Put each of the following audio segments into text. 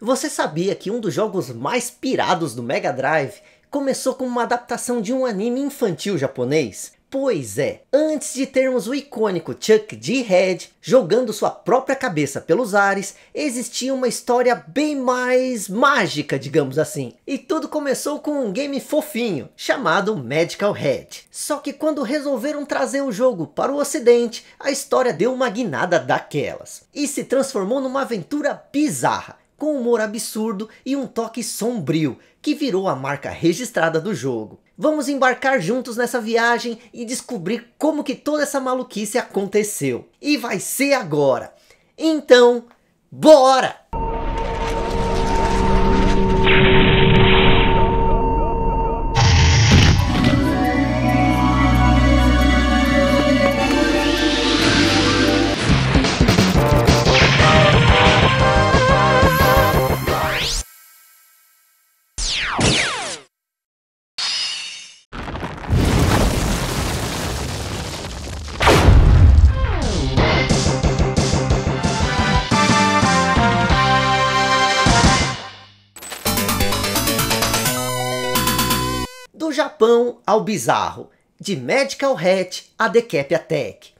Você sabia que um dos jogos mais pirados do Mega Drive começou com uma adaptação de um anime infantil japonês? Pois é, antes de termos o icônico Chuck D. Head jogando sua própria cabeça pelos ares, existia uma história bem mais mágica, digamos assim. E tudo começou com um game fofinho, chamado Magical Head. Só que quando resolveram trazer o jogo para o ocidente, a história deu uma guinada daquelas. E se transformou numa aventura bizarra com humor absurdo e um toque sombrio, que virou a marca registrada do jogo. Vamos embarcar juntos nessa viagem e descobrir como que toda essa maluquice aconteceu. E vai ser agora. Então, bora! Japão ao bizarro, de Medical Hat a Decapia Tech.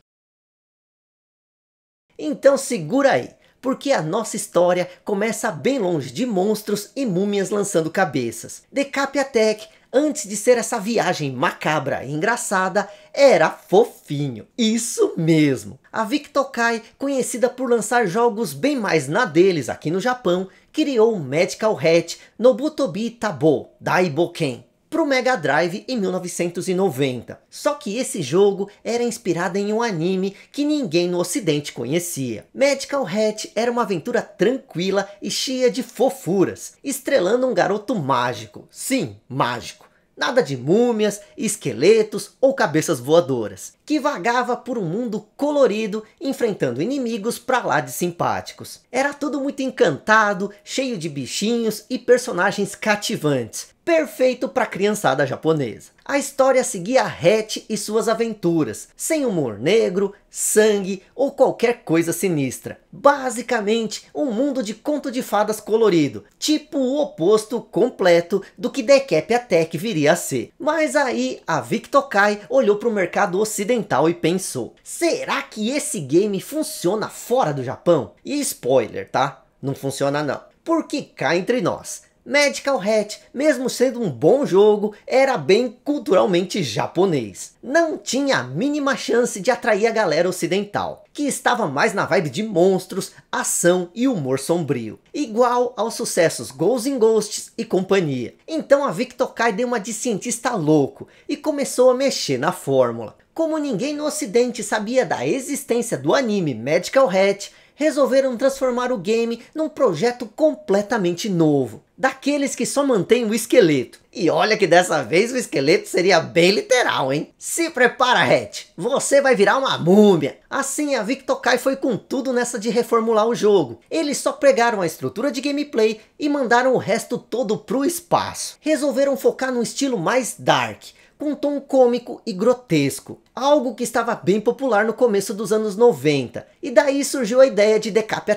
Então segura aí, porque a nossa história começa bem longe de monstros e múmias lançando cabeças. Decapia Tech, antes de ser essa viagem macabra e engraçada, era fofinho. Isso mesmo! A Victokai, conhecida por lançar jogos bem mais na deles aqui no Japão, criou o Medical Hat Nobutobi Tabo Daiboken, para o Mega Drive em 1990. Só que esse jogo era inspirado em um anime que ninguém no ocidente conhecia. Magical Hat era uma aventura tranquila e cheia de fofuras, estrelando um garoto mágico. Sim, mágico. Nada de múmias, esqueletos ou cabeças voadoras, que vagava por um mundo colorido, enfrentando inimigos pra lá de simpáticos. Era tudo muito encantado, cheio de bichinhos e personagens cativantes, perfeito para criançada japonesa. A história seguia Hatch e suas aventuras, sem humor negro, sangue ou qualquer coisa sinistra. Basicamente, um mundo de conto de fadas colorido, tipo o oposto completo do que Cap Attack viria a ser. Mas aí, a Victokai olhou para o mercado ocidental e pensou, será que esse game funciona fora do Japão? E spoiler, tá? Não funciona não. Porque cá entre nós, Medical Hat, mesmo sendo um bom jogo, era bem culturalmente japonês. Não tinha a mínima chance de atrair a galera ocidental, que estava mais na vibe de monstros, ação e humor sombrio. Igual aos sucessos Ghosts in Ghosts e companhia. Então a Victor Kai deu uma de cientista louco e começou a mexer na fórmula. Como ninguém no ocidente sabia da existência do anime Medical Hat, resolveram transformar o game num projeto completamente novo, daqueles que só mantêm o esqueleto. E olha que dessa vez o esqueleto seria bem literal, hein? Se prepara, Hatch, você vai virar uma múmia. Assim, a Victokai foi com tudo nessa de reformular o jogo. Eles só pregaram a estrutura de gameplay e mandaram o resto todo pro espaço. Resolveram focar num estilo mais dark, com um tom cômico e grotesco, algo que estava bem popular no começo dos anos 90, e daí surgiu a ideia de Decap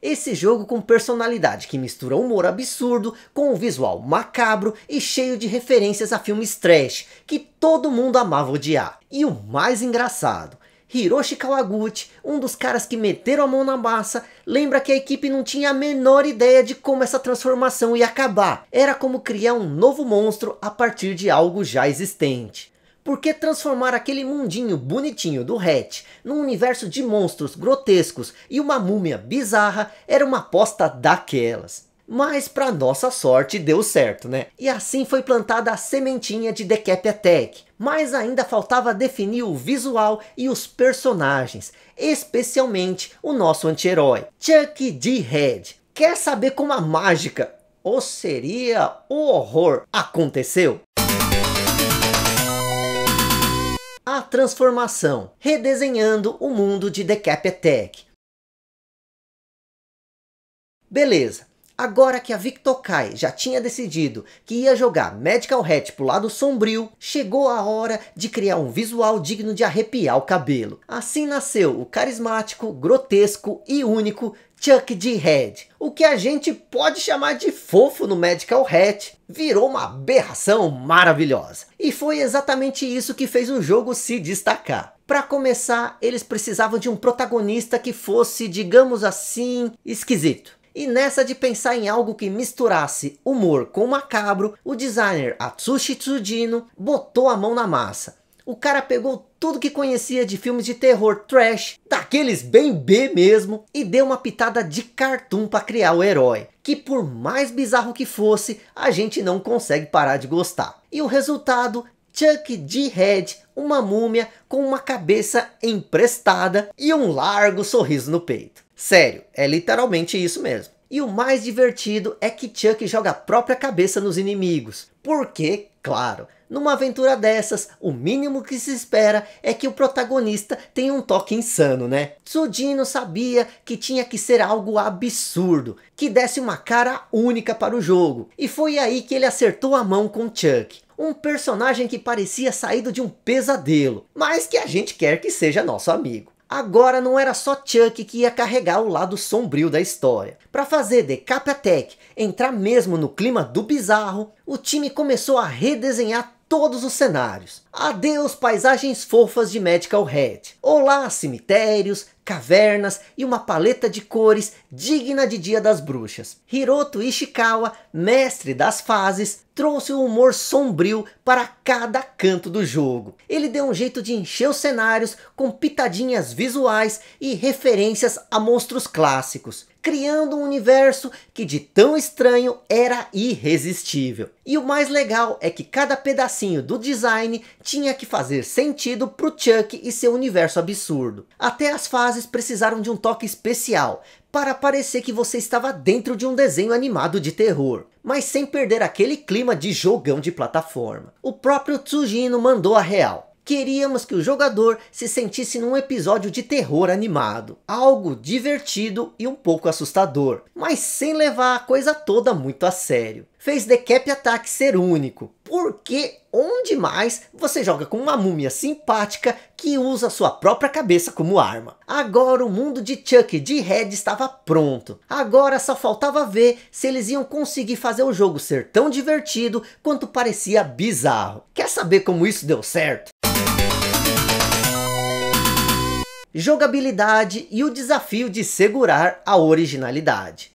esse jogo com personalidade que mistura humor absurdo com um visual macabro e cheio de referências a filmes trash, que todo mundo amava odiar. E o mais engraçado Hiroshi Kawaguchi, um dos caras que meteram a mão na massa, lembra que a equipe não tinha a menor ideia de como essa transformação ia acabar. Era como criar um novo monstro a partir de algo já existente. Porque transformar aquele mundinho bonitinho do Hatch num universo de monstros grotescos e uma múmia bizarra era uma aposta daquelas. Mas para nossa sorte deu certo, né? E assim foi plantada a sementinha de The Cap Attack. Mas ainda faltava definir o visual e os personagens, especialmente o nosso anti-herói, Chuck D. Head. Quer saber como a mágica, ou seria o horror, aconteceu? A transformação, redesenhando o mundo de The Cap Attack. Beleza, Agora que a Victor Kai já tinha decidido que ia jogar Medical Hat pro lado sombrio, chegou a hora de criar um visual digno de arrepiar o cabelo. Assim nasceu o carismático, grotesco e único Chuck D. Head. O que a gente pode chamar de fofo no Medical Hat virou uma aberração maravilhosa. E foi exatamente isso que fez o jogo se destacar. Para começar, eles precisavam de um protagonista que fosse, digamos assim, esquisito. E nessa de pensar em algo que misturasse humor com macabro, o designer Atsushi Tsujino botou a mão na massa. O cara pegou tudo que conhecia de filmes de terror trash, daqueles bem B mesmo, e deu uma pitada de cartoon para criar o herói, que por mais bizarro que fosse, a gente não consegue parar de gostar. E o resultado Chuck D. Head, uma múmia com uma cabeça emprestada e um largo sorriso no peito. Sério, é literalmente isso mesmo. E o mais divertido é que Chuck joga a própria cabeça nos inimigos. Porque, claro, numa aventura dessas, o mínimo que se espera é que o protagonista tenha um toque insano, né? Tsudino sabia que tinha que ser algo absurdo, que desse uma cara única para o jogo. E foi aí que ele acertou a mão com Chuck. Um personagem que parecia saído de um pesadelo, mas que a gente quer que seja nosso amigo. Agora não era só Chuck que ia carregar o lado sombrio da história. Para fazer Decap Attack entrar mesmo no clima do bizarro, o time começou a redesenhar todos os cenários. Adeus paisagens fofas de Medical Head. Olá cemitérios, cavernas e uma paleta de cores digna de Dia das Bruxas. Hiroto Ishikawa, mestre das fases, trouxe um humor sombrio para cada canto do jogo. Ele deu um jeito de encher os cenários com pitadinhas visuais e referências a monstros clássicos criando um universo que de tão estranho era irresistível. E o mais legal é que cada pedacinho do design tinha que fazer sentido pro Chuck e seu universo absurdo. Até as fases precisaram de um toque especial, para parecer que você estava dentro de um desenho animado de terror, mas sem perder aquele clima de jogão de plataforma. O próprio Tsujino mandou a real. Queríamos que o jogador se sentisse num episódio de terror animado, algo divertido e um pouco assustador, mas sem levar a coisa toda muito a sério. Fez The Cap Attack ser único, porque onde mais você joga com uma múmia simpática que usa sua própria cabeça como arma. Agora o mundo de Chuck de Red estava pronto. Agora só faltava ver se eles iam conseguir fazer o jogo ser tão divertido quanto parecia bizarro. Quer saber como isso deu certo? jogabilidade e o desafio de segurar a originalidade.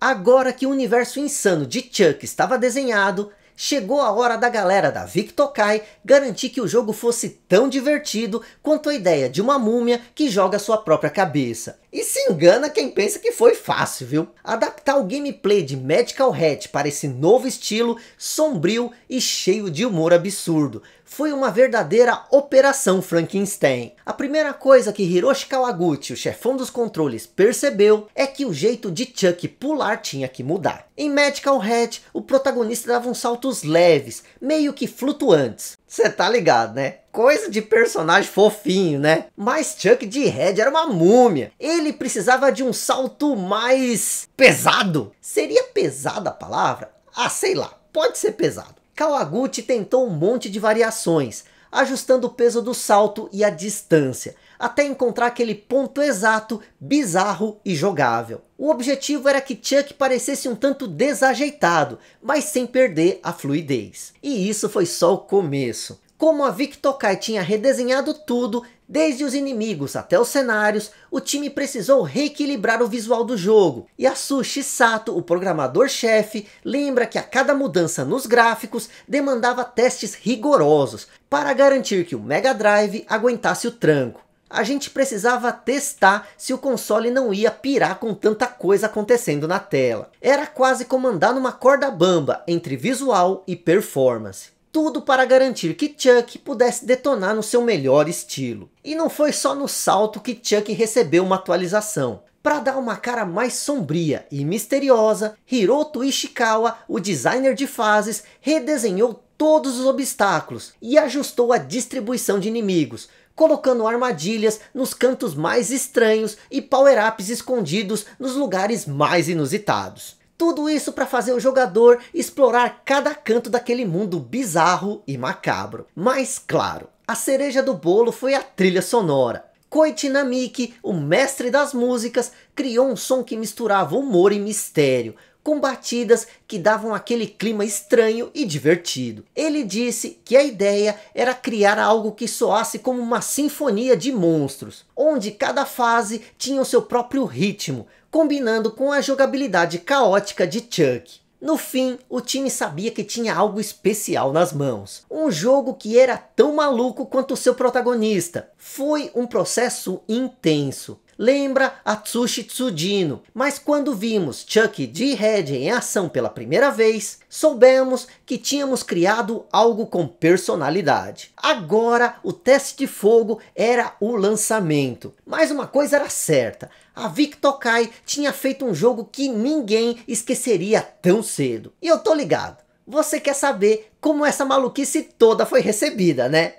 Agora que o universo insano de Chuck estava desenhado, chegou a hora da galera da Victokai garantir que o jogo fosse tão divertido quanto a ideia de uma múmia que joga sua própria cabeça. E se engana quem pensa que foi fácil, viu? Adaptar o gameplay de Medical Hat para esse novo estilo sombrio e cheio de humor absurdo foi uma verdadeira operação Frankenstein. A primeira coisa que Hiroshi Kawaguchi, o chefão dos controles, percebeu é que o jeito de Chuck pular tinha que mudar. Em Medical Hat, o protagonista dava uns saltos leves, meio que flutuantes, você tá ligado, né? Coisa de personagem fofinho, né? Mas Chuck de Red era uma múmia. Ele precisava de um salto mais pesado. Seria pesada a palavra? Ah, sei lá. Pode ser pesado. Kawaguchi tentou um monte de variações, ajustando o peso do salto e a distância até encontrar aquele ponto exato, bizarro e jogável. O objetivo era que Chuck parecesse um tanto desajeitado, mas sem perder a fluidez. E isso foi só o começo. Como a Vic Tokai tinha redesenhado tudo, desde os inimigos até os cenários, o time precisou reequilibrar o visual do jogo. E a Sushi Sato, o programador-chefe, lembra que a cada mudança nos gráficos demandava testes rigorosos para garantir que o Mega Drive aguentasse o tranco a gente precisava testar se o console não ia pirar com tanta coisa acontecendo na tela. Era quase como andar numa corda bamba entre visual e performance. Tudo para garantir que Chuck pudesse detonar no seu melhor estilo. E não foi só no salto que Chuck recebeu uma atualização. Para dar uma cara mais sombria e misteriosa, Hiroto Ishikawa, o designer de fases, redesenhou todos os obstáculos e ajustou a distribuição de inimigos, colocando armadilhas nos cantos mais estranhos e power-ups escondidos nos lugares mais inusitados. Tudo isso para fazer o jogador explorar cada canto daquele mundo bizarro e macabro. Mas claro, a cereja do bolo foi a trilha sonora. Koichi Namiki, o mestre das músicas, criou um som que misturava humor e mistério, com batidas que davam aquele clima estranho e divertido. Ele disse que a ideia era criar algo que soasse como uma sinfonia de monstros, onde cada fase tinha o seu próprio ritmo, combinando com a jogabilidade caótica de Chuck. No fim, o time sabia que tinha algo especial nas mãos. Um jogo que era tão maluco quanto o seu protagonista. Foi um processo intenso lembra Atsushi Tsujino, mas quando vimos Chuck D. Red em ação pela primeira vez, soubemos que tínhamos criado algo com personalidade. Agora o teste de fogo era o lançamento. Mas uma coisa era certa, a Victokai tinha feito um jogo que ninguém esqueceria tão cedo. E eu tô ligado, você quer saber como essa maluquice toda foi recebida, né?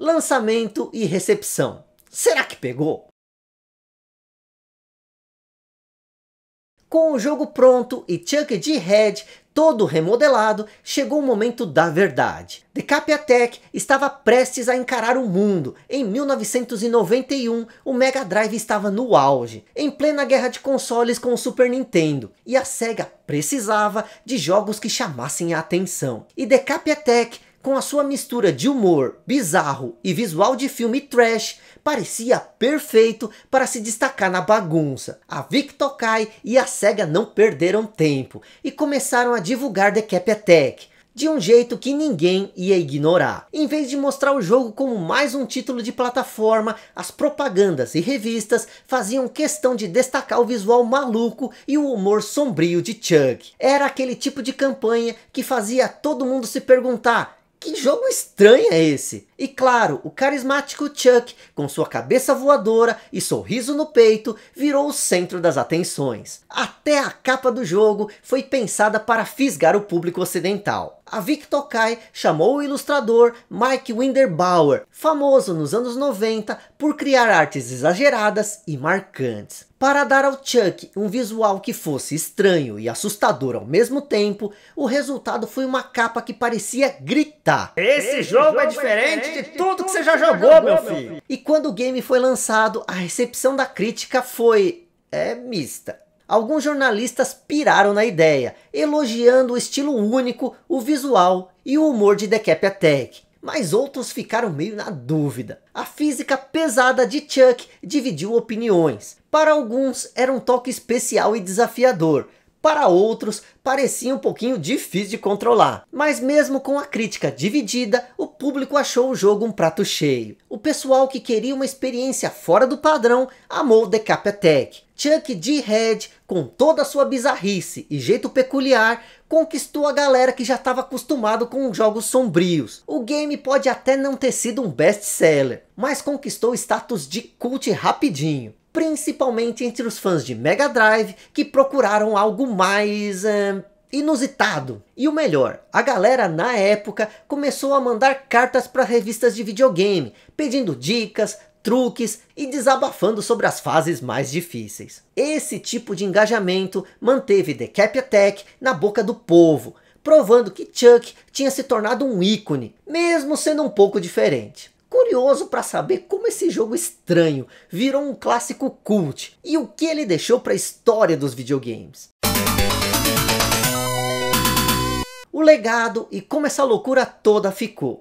lançamento e recepção. Será que pegou? Com o jogo pronto e Chuck D. Head todo remodelado, chegou o momento da verdade. The Tech estava prestes a encarar o mundo. Em 1991, o Mega Drive estava no auge, em plena guerra de consoles com o Super Nintendo, e a SEGA precisava de jogos que chamassem a atenção. E The Tech com a sua mistura de humor bizarro e visual de filme trash, parecia perfeito para se destacar na bagunça. A Vic Tokai e a SEGA não perderam tempo e começaram a divulgar The Cap Attack, de um jeito que ninguém ia ignorar. Em vez de mostrar o jogo como mais um título de plataforma, as propagandas e revistas faziam questão de destacar o visual maluco e o humor sombrio de Chuck. Era aquele tipo de campanha que fazia todo mundo se perguntar que jogo estranho é esse? E claro, o carismático Chuck, com sua cabeça voadora e sorriso no peito, virou o centro das atenções. Até a capa do jogo foi pensada para fisgar o público ocidental. A Vic Tokai chamou o ilustrador Mike Winderbauer, famoso nos anos 90 por criar artes exageradas e marcantes. Para dar ao Chuck um visual que fosse estranho e assustador ao mesmo tempo, o resultado foi uma capa que parecia gritar. Esse, Esse jogo, jogo, é, é diferente, é diferente de, tudo que você já jogou, jogou meu, filho. meu filho. E quando o game foi lançado, a recepção da crítica foi... é mista. Alguns jornalistas piraram na ideia, elogiando o estilo único, o visual e o humor de The Cap Attack mas outros ficaram meio na dúvida. A física pesada de Chuck dividiu opiniões. Para alguns era um toque especial e desafiador, para outros parecia um pouquinho difícil de controlar. Mas mesmo com a crítica dividida, o público achou o jogo um prato cheio. O pessoal que queria uma experiência fora do padrão amou The Cap Attack. Chuck D. Head, com toda a sua bizarrice e jeito peculiar, conquistou a galera que já estava acostumado com jogos sombrios. O game pode até não ter sido um best-seller, mas conquistou status de cult rapidinho principalmente entre os fãs de Mega Drive que procuraram algo mais. Eh, inusitado. E o melhor, a galera na época começou a mandar cartas para revistas de videogame, pedindo dicas, truques e desabafando sobre as fases mais difíceis. Esse tipo de engajamento manteve The Cap Attack na boca do povo, provando que Chuck tinha se tornado um ícone, mesmo sendo um pouco diferente curioso para saber como esse jogo estranho virou um clássico cult e o que ele deixou para a história dos videogames. O legado e como essa loucura toda ficou.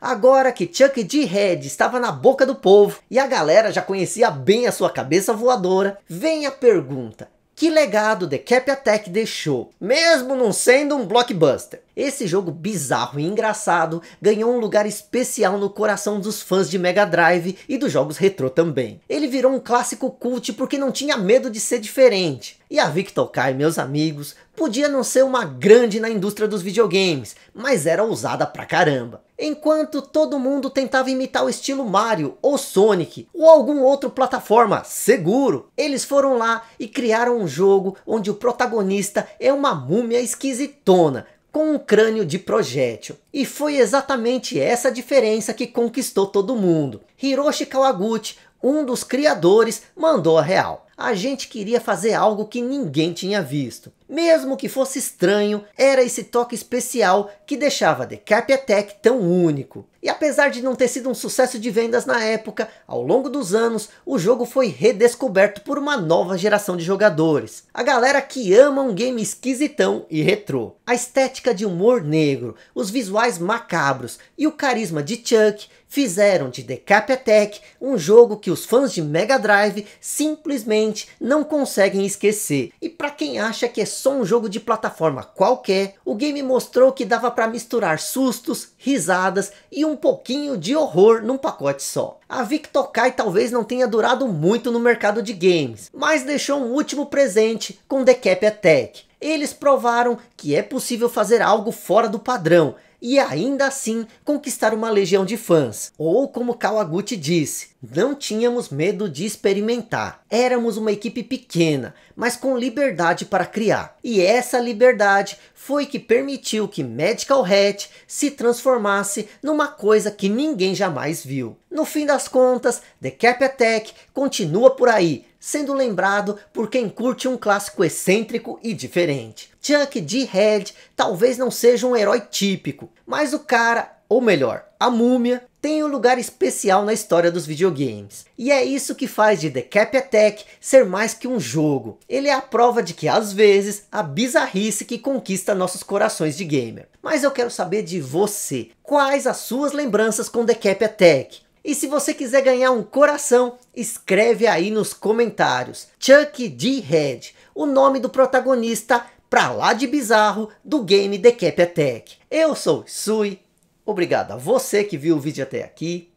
Agora que Chuck D. Head estava na boca do povo e a galera já conhecia bem a sua cabeça voadora, vem a pergunta: que legado The Cap Attack deixou, mesmo não sendo um blockbuster? Esse jogo bizarro e engraçado ganhou um lugar especial no coração dos fãs de Mega Drive e dos jogos retrô também. Ele virou um clássico cult porque não tinha medo de ser diferente. E a Victor Kai, meus amigos, podia não ser uma grande na indústria dos videogames, mas era ousada pra caramba. Enquanto todo mundo tentava imitar o estilo Mario ou Sonic ou algum outro plataforma seguro, eles foram lá e criaram um jogo onde o protagonista é uma múmia esquisitona com um crânio de projétil. E foi exatamente essa diferença que conquistou todo mundo. Hiroshi Kawaguchi, um dos criadores, mandou a real. A gente queria fazer algo que ninguém tinha visto. Mesmo que fosse estranho, era esse toque especial que deixava The Cap Attack tão único. E apesar de não ter sido um sucesso de vendas na época, ao longo dos anos, o jogo foi redescoberto por uma nova geração de jogadores. A galera que ama um game esquisitão e retrô. A estética de humor negro, os visuais macabros e o carisma de Chuck fizeram de The Cap Attack um jogo que os fãs de Mega Drive simplesmente não conseguem esquecer. E para quem acha que é só um jogo de plataforma qualquer, o game mostrou que dava para misturar sustos, risadas e um pouquinho de horror num pacote só. A Victokai talvez não tenha durado muito no mercado de games, mas deixou um último presente com The Cap Attack. Eles provaram que é possível fazer algo fora do padrão e ainda assim conquistar uma legião de fãs. Ou como Kawaguchi disse, não tínhamos medo de experimentar. Éramos uma equipe pequena, mas com liberdade para criar. E essa liberdade foi que permitiu que Medical Hat se transformasse numa coisa que ninguém jamais viu. No fim das contas, The Cap Attack continua por aí, sendo lembrado por quem curte um clássico excêntrico e diferente. Chuck D. Head talvez não seja um herói típico, mas o cara, ou melhor, a múmia, tem um lugar especial na história dos videogames. E é isso que faz de The Cap Attack ser mais que um jogo. Ele é a prova de que, às vezes, a bizarrice que conquista nossos corações de gamer. Mas eu quero saber de você, quais as suas lembranças com The Cap Attack? E se você quiser ganhar um coração, escreve aí nos comentários. Chuck D. Head, o nome do protagonista pra lá de bizarro do game The Cap Attack. Eu sou Sui, obrigado a você que viu o vídeo até aqui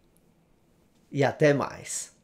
e até mais.